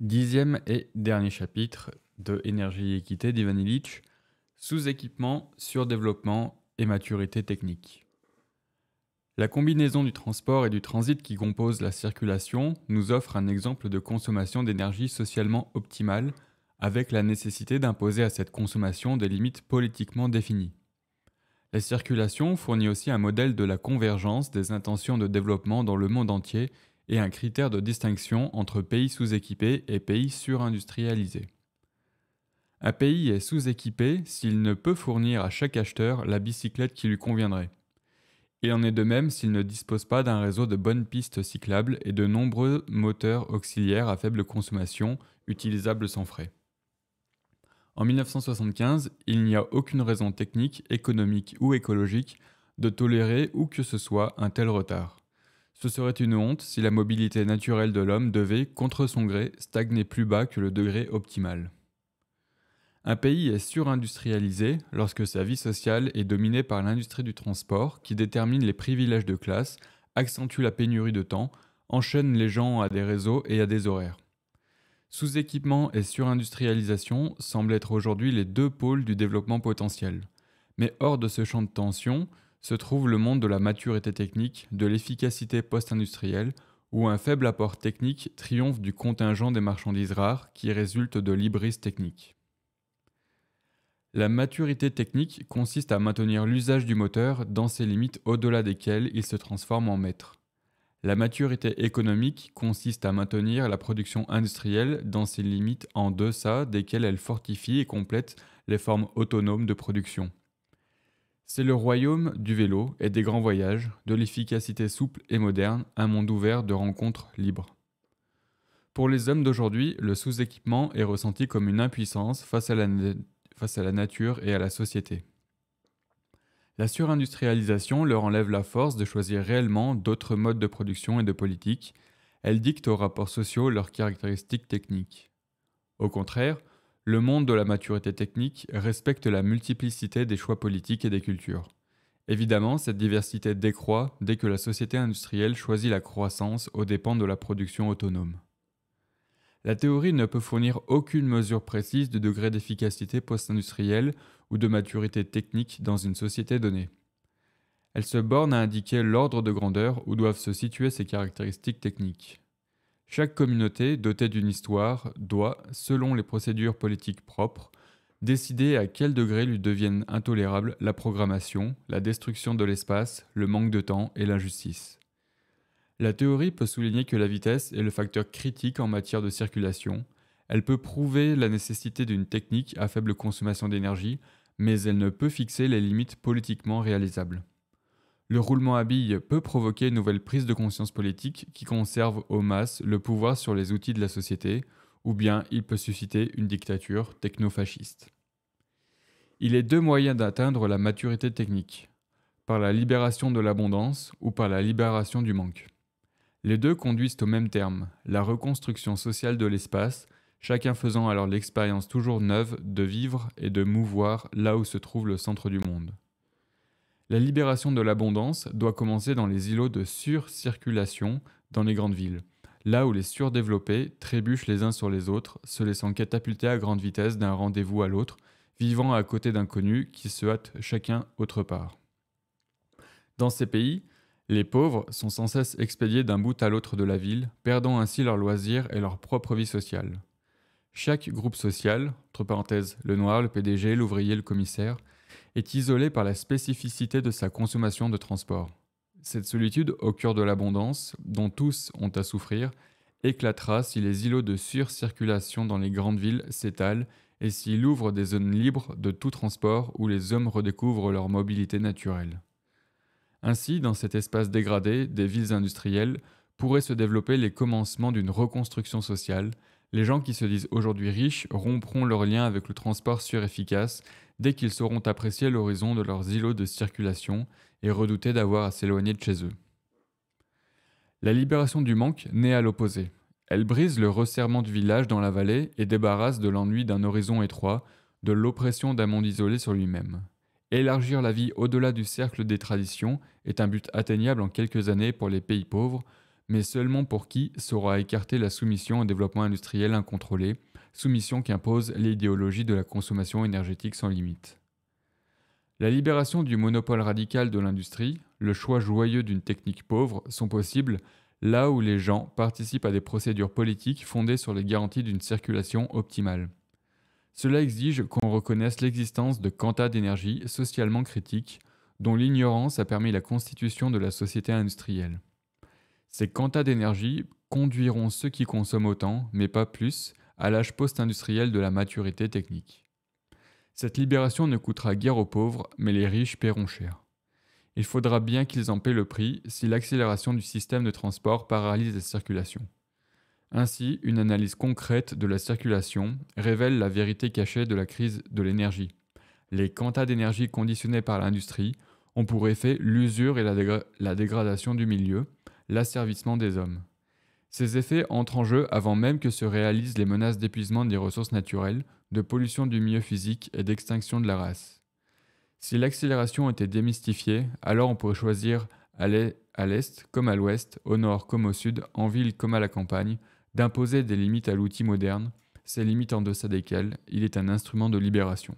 Dixième et dernier chapitre de Énergie et équité d'Ivan sous-équipement, Sous-équipement, sur-développement et maturité technique. La combinaison du transport et du transit qui compose la circulation nous offre un exemple de consommation d'énergie socialement optimale avec la nécessité d'imposer à cette consommation des limites politiquement définies. La circulation fournit aussi un modèle de la convergence des intentions de développement dans le monde entier et un critère de distinction entre pays sous-équipés et pays surindustrialisés. Un pays est sous-équipé s'il ne peut fournir à chaque acheteur la bicyclette qui lui conviendrait. Il en est de même s'il ne dispose pas d'un réseau de bonnes pistes cyclables et de nombreux moteurs auxiliaires à faible consommation utilisables sans frais. En 1975, il n'y a aucune raison technique, économique ou écologique de tolérer ou que ce soit un tel retard. Ce serait une honte si la mobilité naturelle de l'homme devait, contre son gré, stagner plus bas que le degré optimal. Un pays est surindustrialisé lorsque sa vie sociale est dominée par l'industrie du transport qui détermine les privilèges de classe, accentue la pénurie de temps, enchaîne les gens à des réseaux et à des horaires. Sous-équipement et surindustrialisation semblent être aujourd'hui les deux pôles du développement potentiel. Mais hors de ce champ de tension, se trouve le monde de la maturité technique, de l'efficacité post-industrielle, où un faible apport technique triomphe du contingent des marchandises rares qui résulte de l'hybris technique. La maturité technique consiste à maintenir l'usage du moteur dans ses limites au-delà desquelles il se transforme en maître. La maturité économique consiste à maintenir la production industrielle dans ses limites en deçà desquelles elle fortifie et complète les formes autonomes de production, c'est le royaume du vélo et des grands voyages, de l'efficacité souple et moderne, un monde ouvert de rencontres libres. Pour les hommes d'aujourd'hui, le sous-équipement est ressenti comme une impuissance face à, la nature et à la société. La surindustrialisation leur enlève la force de choisir réellement d'autres modes de production et de politique, elle dicte aux rapports sociaux leurs caractéristiques techniques. Au contraire, le monde de la maturité technique respecte la multiplicité des choix politiques et des cultures. Évidemment, cette diversité décroît dès que la société industrielle choisit la croissance aux dépens de la production autonome. La théorie ne peut fournir aucune mesure précise du degré d'efficacité post-industrielle ou de maturité technique dans une société donnée. Elle se borne à indiquer l'ordre de grandeur où doivent se situer ces caractéristiques techniques. Chaque communauté dotée d'une histoire doit, selon les procédures politiques propres, décider à quel degré lui deviennent intolérables la programmation, la destruction de l'espace, le manque de temps et l'injustice. La théorie peut souligner que la vitesse est le facteur critique en matière de circulation, elle peut prouver la nécessité d'une technique à faible consommation d'énergie, mais elle ne peut fixer les limites politiquement réalisables le roulement à billes peut provoquer une nouvelle prise de conscience politique qui conserve aux masses le pouvoir sur les outils de la société, ou bien il peut susciter une dictature techno-fasciste. Il est deux moyens d'atteindre la maturité technique, par la libération de l'abondance ou par la libération du manque. Les deux conduisent au même terme, la reconstruction sociale de l'espace, chacun faisant alors l'expérience toujours neuve de vivre et de mouvoir là où se trouve le centre du monde. La libération de l'abondance doit commencer dans les îlots de surcirculation dans les grandes villes, là où les surdéveloppés trébuchent les uns sur les autres, se laissant catapulter à grande vitesse d'un rendez-vous à l'autre, vivant à côté d'inconnus qui se hâtent chacun autre part. Dans ces pays, les pauvres sont sans cesse expédiés d'un bout à l'autre de la ville, perdant ainsi leurs loisirs et leur propre vie sociale. Chaque groupe social, entre parenthèses le noir, le PDG, l'ouvrier, le commissaire, est isolée par la spécificité de sa consommation de transport. Cette solitude au cœur de l'abondance, dont tous ont à souffrir, éclatera si les îlots de surcirculation dans les grandes villes s'étalent et s'il ouvre des zones libres de tout transport où les hommes redécouvrent leur mobilité naturelle. Ainsi, dans cet espace dégradé des villes industrielles, pourraient se développer les commencements d'une reconstruction sociale, les gens qui se disent aujourd'hui riches romperont leur lien avec le transport surefficace dès qu'ils sauront apprécier l'horizon de leurs îlots de circulation et redouter d'avoir à s'éloigner de chez eux. La libération du manque naît à l'opposé. Elle brise le resserrement du village dans la vallée et débarrasse de l'ennui d'un horizon étroit, de l'oppression d'un monde isolé sur lui-même. Élargir la vie au-delà du cercle des traditions est un but atteignable en quelques années pour les pays pauvres, mais seulement pour qui saura écarter la soumission au développement industriel incontrôlé, soumission qu'impose l'idéologie de la consommation énergétique sans limite. La libération du monopole radical de l'industrie, le choix joyeux d'une technique pauvre sont possibles là où les gens participent à des procédures politiques fondées sur les garanties d'une circulation optimale. Cela exige qu'on reconnaisse l'existence de quantas d'énergie socialement critiques, dont l'ignorance a permis la constitution de la société industrielle. Ces quantas d'énergie conduiront ceux qui consomment autant, mais pas plus, à l'âge post-industriel de la maturité technique. Cette libération ne coûtera guère aux pauvres, mais les riches paieront cher. Il faudra bien qu'ils en paient le prix si l'accélération du système de transport paralyse la circulation. Ainsi, une analyse concrète de la circulation révèle la vérité cachée de la crise de l'énergie. Les quantas d'énergie conditionnés par l'industrie ont pour effet l'usure et la, la dégradation du milieu, l'asservissement des hommes. Ces effets entrent en jeu avant même que se réalisent les menaces d'épuisement des ressources naturelles, de pollution du milieu physique et d'extinction de la race. Si l'accélération était démystifiée, alors on pourrait choisir aller à l'est comme à l'ouest, au nord comme au sud, en ville comme à la campagne, d'imposer des limites à l'outil moderne, ces limites en deçà desquelles il est un instrument de libération.